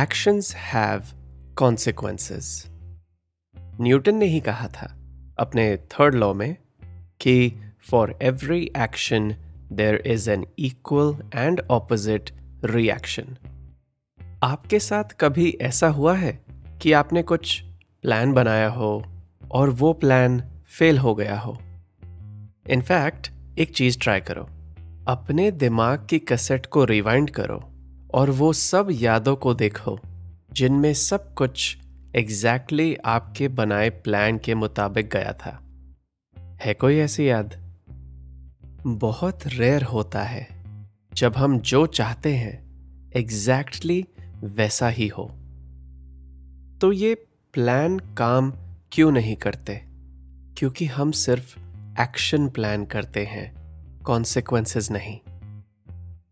actions have consequences Newton ने ही कहा था अपने थर्ड लॉ में कि for every action there is an equal and opposite reaction आपके साथ कभी ऐसा हुआ है कि आपने कुछ प्लान बनाया हो और वो प्लान फेल हो गया हो इनफैक्ट एक चीज ट्राई करो अपने दिमाग की कसेट को रिवाइंड करो और वो सब यादों को देखो जिनमें सब कुछ एग्जैक्टली exactly आपके बनाए प्लान के मुताबिक गया था है कोई ऐसी याद बहुत रेयर होता है जब हम जो चाहते हैं एग्जैक्टली exactly वैसा ही हो तो ये प्लान काम क्यों नहीं करते क्योंकि हम सिर्फ एक्शन प्लान करते हैं कॉन्सिक्वेंसेस नहीं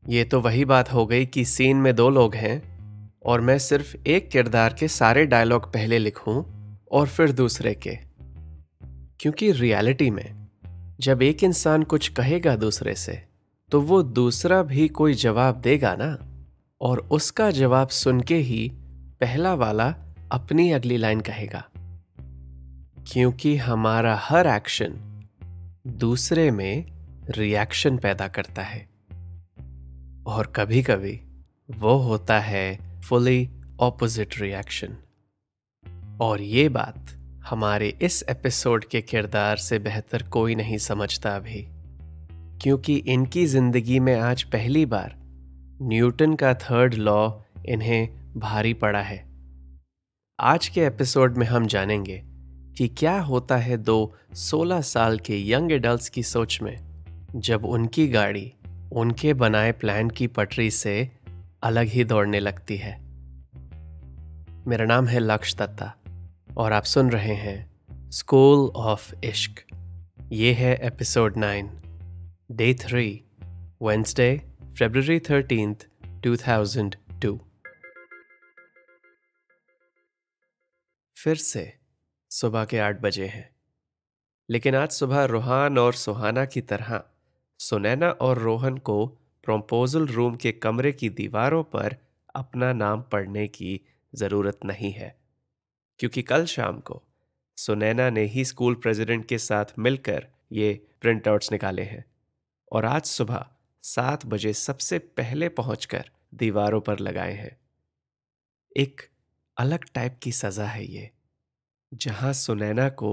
ये तो वही बात हो गई कि सीन में दो लोग हैं और मैं सिर्फ एक किरदार के सारे डायलॉग पहले लिखूं और फिर दूसरे के क्योंकि रियलिटी में जब एक इंसान कुछ कहेगा दूसरे से तो वो दूसरा भी कोई जवाब देगा ना और उसका जवाब सुन के ही पहला वाला अपनी अगली लाइन कहेगा क्योंकि हमारा हर एक्शन दूसरे में रिएक्शन पैदा करता है और कभी कभी वो होता है फुली ऑपोजिट रिएक्शन और ये बात हमारे इस एपिसोड के किरदार से बेहतर कोई नहीं समझता अभी क्योंकि इनकी जिंदगी में आज पहली बार न्यूटन का थर्ड लॉ इन्हें भारी पड़ा है आज के एपिसोड में हम जानेंगे कि क्या होता है दो 16 साल के यंग एडल्ट्स की सोच में जब उनकी गाड़ी उनके बनाए प्लान की पटरी से अलग ही दौड़ने लगती है मेरा नाम है लक्ष दत्ता और आप सुन रहे हैं स्कूल ऑफ इश्क ये है episode nine day three Wednesday February thirteenth two thousand two फिर से सुबह के आठ बजे हैं लेकिन आज सुबह रूहान और सुहाना की तरह सुनैना और रोहन को प्रम्पोजल रूम के कमरे की दीवारों पर अपना नाम पढ़ने की ज़रूरत नहीं है क्योंकि कल शाम को सुनैना ने ही स्कूल प्रेसिडेंट के साथ मिलकर ये प्रिंटआउट्स निकाले हैं और आज सुबह सात बजे सबसे पहले पहुंचकर दीवारों पर लगाए हैं एक अलग टाइप की सज़ा है ये जहां सुनैना को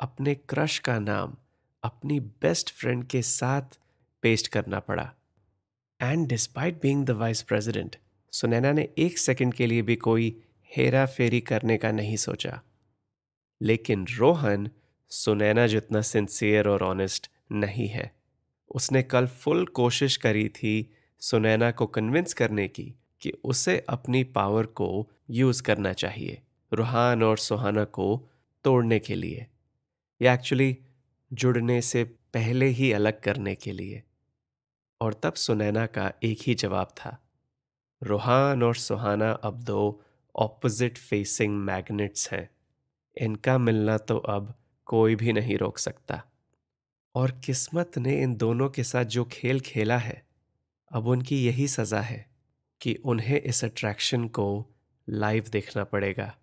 अपने क्रश का नाम अपनी बेस्ट फ्रेंड के साथ पेस्ट करना पड़ा and despite being the vice president Sunaina ने एक सेकंड के लिए भी कोई हेरा फेरी करने का नहीं सोचा लेकिन रोहन सुनैना जितना सिंसियर और ऑनेस्ट नहीं है उसने कल फुल कोशिश करी थी सुनैना को कन्विंस करने की कि उसे अपनी पावर को यूज़ करना चाहिए रोहान और सुहाना को तोड़ने के लिए या एक्चुअली जुड़ने से पहले ही अलग करने के लिए और तब सुनैना का एक ही जवाब था रोहान और सुहाना अब दो ऑपोजिट फेसिंग मैग्नेट्स हैं इनका मिलना तो अब कोई भी नहीं रोक सकता और किस्मत ने इन दोनों के साथ जो खेल खेला है अब उनकी यही सज़ा है कि उन्हें इस अट्रैक्शन को लाइव देखना पड़ेगा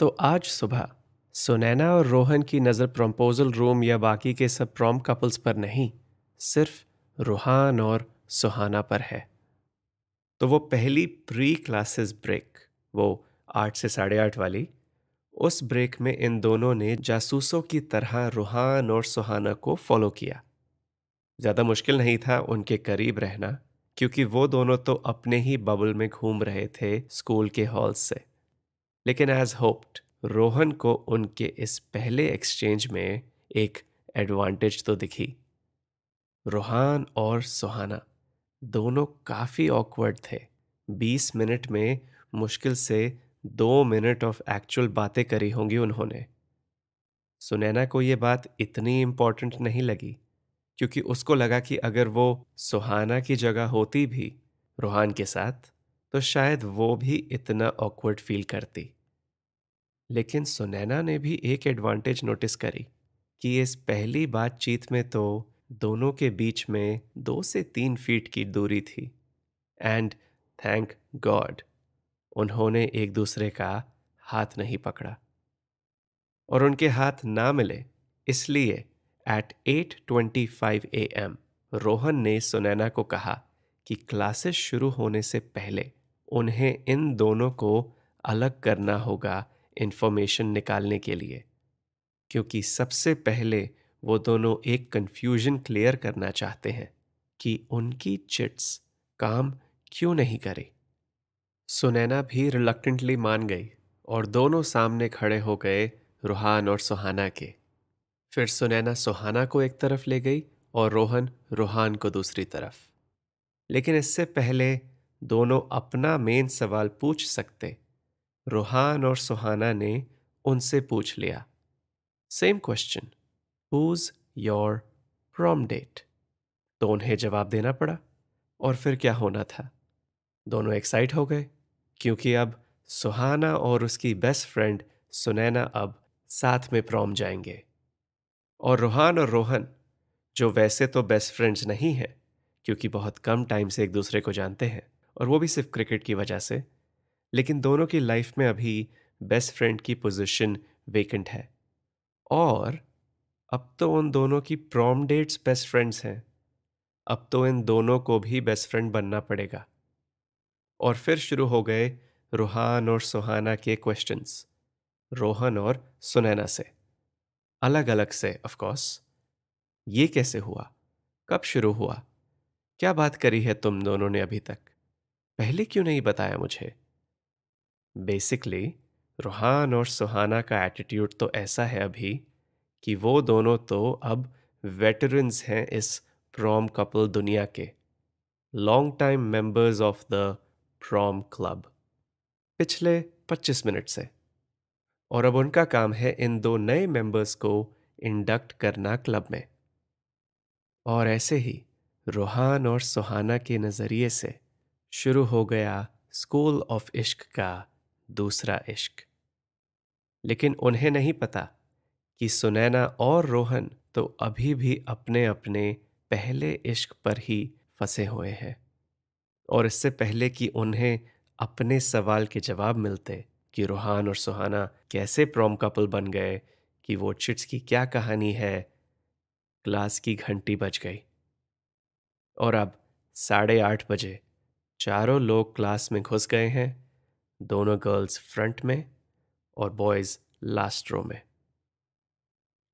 तो आज सुबह सुनैना और रोहन की नज़र प्रम्पोजल रूम या बाकी के सब प्रॉम कपल्स पर नहीं सिर्फ रूहान और सुहाना पर है तो वो पहली प्री क्लासेस ब्रेक वो आठ से साढ़े आठ वाली उस ब्रेक में इन दोनों ने जासूसों की तरह रूहान और सुहाना को फॉलो किया ज़्यादा मुश्किल नहीं था उनके करीब रहना क्योंकि वो दोनों तो अपने ही बबल में घूम रहे थे स्कूल के हॉल्स से लेकिन एज होप्ड रोहन को उनके इस पहले एक्सचेंज में एक एडवांटेज तो दिखी रोहान और सुहाना दोनों काफ़ी ऑकवर्ड थे बीस मिनट में मुश्किल से दो मिनट ऑफ एक्चुअल बातें करी होंगी उन्होंने सुनैना को ये बात इतनी इम्पॉर्टेंट नहीं लगी क्योंकि उसको लगा कि अगर वो सुहाना की जगह होती भी रोहान के साथ तो शायद वो भी इतना ऑकवर्ड फील करती लेकिन सुनैना ने भी एक एडवांटेज नोटिस करी कि इस पहली बातचीत में तो दोनों के बीच में दो से तीन फीट की दूरी थी एंड थैंक गॉड उन्होंने एक दूसरे का हाथ नहीं पकड़ा और उनके हाथ ना मिले इसलिए एट 8:25 एम रोहन ने सुनैना को कहा कि क्लासेस शुरू होने से पहले उन्हें इन दोनों को अलग करना होगा इन्फॉर्मेशन निकालने के लिए क्योंकि सबसे पहले वो दोनों एक कंफ्यूजन क्लियर करना चाहते हैं कि उनकी चिट्स काम क्यों नहीं करे सुनैना भी रिलक्टेंटली मान गई और दोनों सामने खड़े हो गए रूहान और सुहाना के फिर सुनैना सुहाना को एक तरफ ले गई और रोहन रूहान को दूसरी तरफ लेकिन इससे पहले दोनों अपना मेन सवाल पूछ सकते रोहान और सुहाना ने उनसे पूछ लिया same question who's your prom date तो उन्हें जवाब देना पड़ा और फिर क्या होना था दोनों एक्साइट हो गए क्योंकि अब सुहाना और उसकी बेस्ट फ्रेंड सुनैना अब साथ में प्रॉम जाएंगे और रोहान और रोहन जो वैसे तो बेस्ट फ्रेंड्स नहीं हैं क्योंकि बहुत कम टाइम से एक दूसरे को जानते हैं और वो भी सिर्फ क्रिकेट की वजह से लेकिन दोनों की लाइफ में अभी बेस्ट फ्रेंड की पोजीशन वेकेंट है और अब तो उन दोनों की प्रॉम डेट्स बेस्ट फ्रेंड्स हैं अब तो इन दोनों को भी बेस्ट फ्रेंड बनना पड़ेगा और फिर शुरू हो गए रोहान और सुहाना के क्वेश्चंस रोहन और सुनैना से अलग अलग से ऑफकोर्स ये कैसे हुआ कब शुरू हुआ क्या बात करी है तुम दोनों ने अभी तक पहले क्यों नहीं बताया मुझे बेसिकली रुहान और सुहाना का एटीट्यूड तो ऐसा है अभी कि वो दोनों तो अब वेटरन्स हैं इस प्रॉम कपल दुनिया के long time members of the prom club पिछले 25 मिनट से और अब उनका काम है इन दो नए मेंबर्स को इंडक्ट करना क्लब में और ऐसे ही रोहान और सुहाना के नज़रिए से शुरू हो गया स्कूल ऑफ इश्क का दूसरा इश्क लेकिन उन्हें नहीं पता कि सुनैना और रोहन तो अभी भी अपने अपने पहले इश्क पर ही फंसे हुए हैं और इससे पहले कि उन्हें अपने सवाल के जवाब मिलते कि रूहान और सुहाना कैसे प्रॉम कपल बन गए कि वो चिट्स की क्या कहानी है क्लास की घंटी बज गई और अब साढ़े आठ बजे चारों लोग क्लास में घुस गए हैं दोनों गर्ल्स फ्रंट में और बॉयज़ लास्ट रो में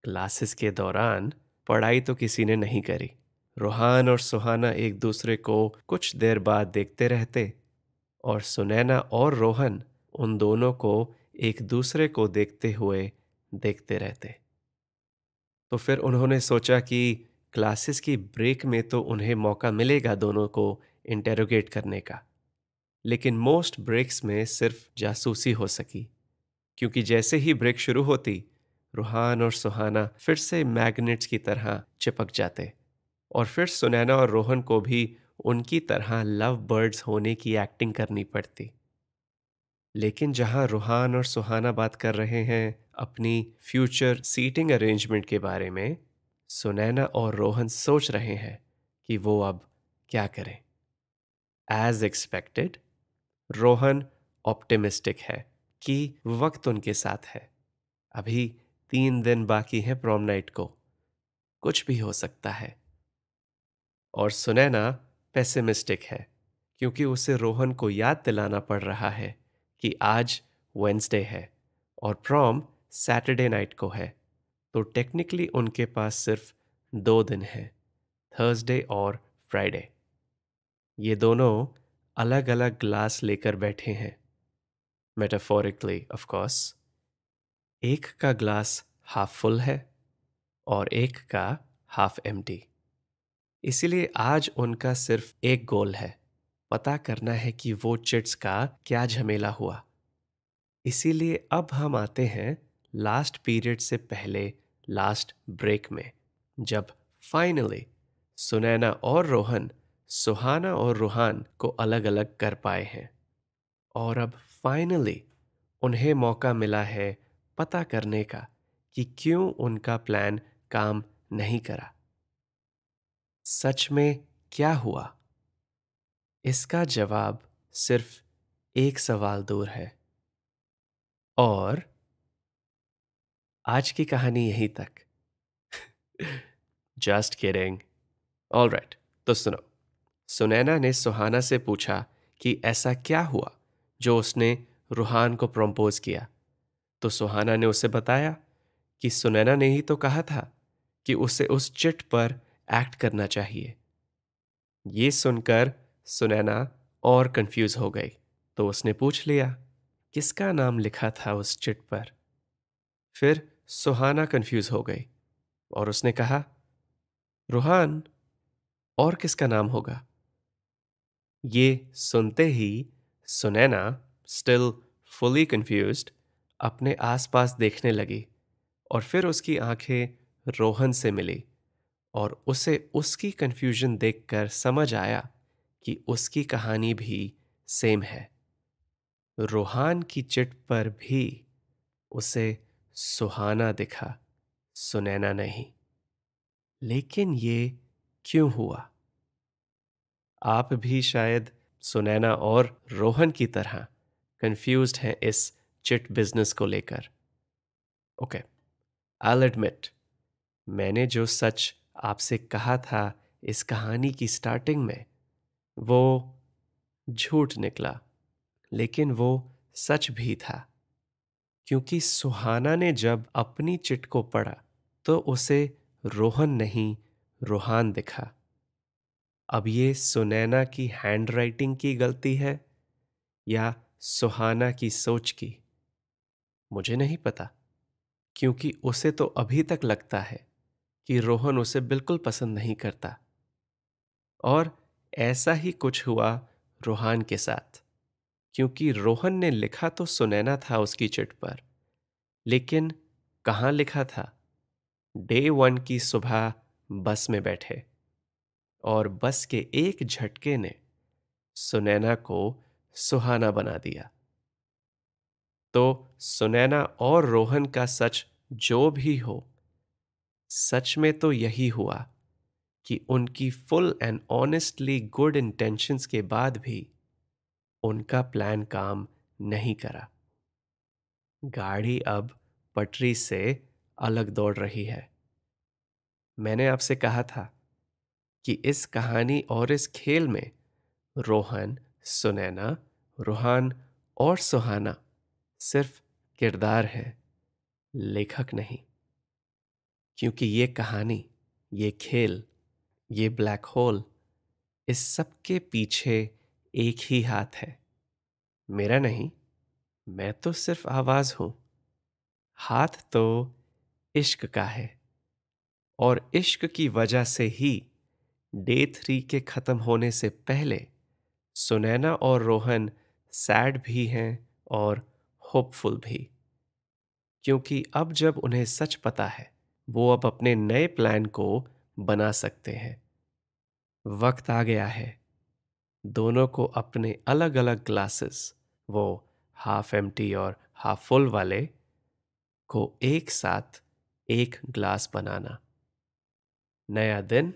क्लासेस के दौरान पढ़ाई तो किसी ने नहीं करी रोहान और सुहाना एक दूसरे को कुछ देर बाद देखते रहते और सुनैना और रोहन उन दोनों को एक दूसरे को देखते हुए देखते रहते तो फिर उन्होंने सोचा कि क्लासेस की ब्रेक में तो उन्हें मौका मिलेगा दोनों को इंटेरोगेट करने का लेकिन मोस्ट ब्रेक्स में सिर्फ जासूसी हो सकी क्योंकि जैसे ही ब्रेक शुरू होती रूहान और सुहाना फिर से मैग्नेट्स की तरह चिपक जाते और फिर सुनैना और रोहन को भी उनकी तरह लव बर्ड्स होने की एक्टिंग करनी पड़ती लेकिन जहां रूहान और सुहाना बात कर रहे हैं अपनी फ्यूचर सीटिंग अरेंजमेंट के बारे में सुनैना और रोहन सोच रहे हैं कि वो अब क्या करें एज एक्सपेक्टेड रोहन ऑप्टिमिस्टिक है कि वक्त उनके साथ है अभी तीन दिन बाकी हैं प्रोम नाइट को कुछ भी हो सकता है और सुनैना पेसिमिस्टिक है क्योंकि उसे रोहन को याद दिलाना पड़ रहा है कि आज वेंसडे है और प्रॉम सैटरडे नाइट को है तो टेक्निकली उनके पास सिर्फ दो दिन हैं थर्सडे और फ्राइडे ये दोनों अलग अलग ग्लास लेकर बैठे हैं मेटाफोरिकली ऑफकोर्स कोर्स एक का ग्लास हाफ फुल है और एक का हाफ एम इसीलिए आज उनका सिर्फ एक गोल है पता करना है कि वो चिट्स का क्या झमेला हुआ इसीलिए अब हम आते हैं लास्ट पीरियड से पहले लास्ट ब्रेक में जब फाइनली सुनैना और रोहन सुहाना और रूहान को अलग अलग कर पाए हैं और अब फाइनली उन्हें मौका मिला है पता करने का कि क्यों उनका प्लान काम नहीं करा सच में क्या हुआ इसका जवाब सिर्फ एक सवाल दूर है और आज की कहानी यहीं तक जस्ट केयरिंग ऑल राइट तो सुनो सुनैना ने सुहाना से पूछा कि ऐसा क्या हुआ जो उसने रूहान को प्रम्पोज किया तो सुहाना ने उसे बताया कि सुनैना ने ही तो कहा था कि उसे उस चिट पर एक्ट करना चाहिए ये सुनकर सुनैना और कंफ्यूज हो गई तो उसने पूछ लिया किसका नाम लिखा था उस चिट पर फिर सुहाना कंफ्यूज हो गई और उसने कहा रूहान और किसका नाम होगा ये सुनते ही सुनैना स्टिल फुली कन्फ्यूज अपने आसपास देखने लगी और फिर उसकी आंखें रोहन से मिली और उसे उसकी कन्फ्यूजन देखकर समझ आया कि उसकी कहानी भी सेम है रोहान की चिट पर भी उसे सुहाना दिखा सुनैना नहीं लेकिन ये क्यों हुआ आप भी शायद सुनैना और रोहन की तरह कंफ्यूज हैं इस चिट बिजनेस को लेकर ओके आई एडमिट मैंने जो सच आपसे कहा था इस कहानी की स्टार्टिंग में वो झूठ निकला लेकिन वो सच भी था क्योंकि सुहाना ने जब अपनी चिट को पढ़ा तो उसे रोहन नहीं रोहान दिखा अब ये सुनैना की हैंडराइटिंग की गलती है या सुहाना की सोच की मुझे नहीं पता क्योंकि उसे तो अभी तक लगता है कि रोहन उसे बिल्कुल पसंद नहीं करता और ऐसा ही कुछ हुआ रोहान के साथ क्योंकि रोहन ने लिखा तो सुनैना था उसकी चिट पर लेकिन कहाँ लिखा था डे वन की सुबह बस में बैठे और बस के एक झटके ने सुनैना को सुहाना बना दिया तो सुनैना और रोहन का सच जो भी हो सच में तो यही हुआ कि उनकी full and honestly good intentions के बाद भी उनका प्लान काम नहीं करा गाड़ी अब पटरी से अलग दौड़ रही है मैंने आपसे कहा था कि इस कहानी और इस खेल में रोहन सुनैना रूहान और सुहाना सिर्फ किरदार हैं लेखक नहीं क्योंकि ये कहानी ये खेल ये ब्लैक होल इस सब के पीछे एक ही हाथ है मेरा नहीं मैं तो सिर्फ आवाज़ हूं हाथ तो इश्क का है और इश्क की वजह से ही डे थ्री के ख़त्म होने से पहले सुनैना और रोहन सैड भी हैं और होपफुल भी क्योंकि अब जब उन्हें सच पता है वो अब अपने नए प्लान को बना सकते हैं वक्त आ गया है दोनों को अपने अलग अलग ग्लासेस वो हाफ एम और हाफ फुल वाले को एक साथ एक ग्लास बनाना नया दिन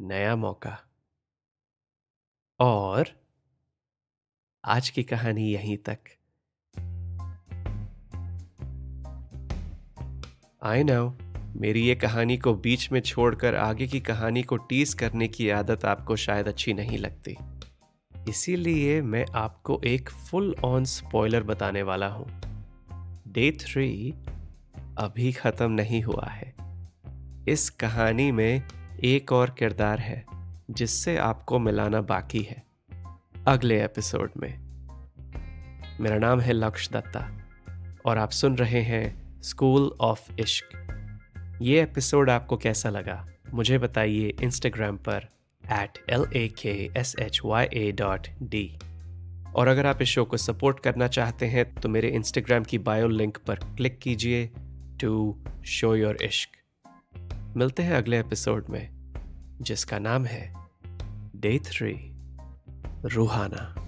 नया मौका और आज की कहानी यहीं तक आई नो मेरी ये कहानी को बीच में छोड़कर आगे की कहानी को टीस करने की आदत आपको शायद अच्छी नहीं लगती इसीलिए मैं आपको एक फुल ऑन स्पॉइलर बताने वाला हूं डे थ्री अभी ख़त्म नहीं हुआ है इस कहानी में एक और किरदार है जिससे आपको मिलाना बाकी है अगले एपिसोड में मेरा नाम है लक्ष्य दत्ता और आप सुन रहे हैं स्कूल ऑफ इश्क ये एपिसोड आपको कैसा लगा मुझे बताइए इंस्टाग्राम पर eight L A K S H Y A dot D और अगर आप इस शो को सपोर्ट करना चाहते हैं तो मेरे इंस्टाग्राम की बायो लिंक पर क्लिक कीजिए टू शो योर इश्क मिलते हैं अगले एपिसोड में जिसका नाम है डे थ्री रूहाना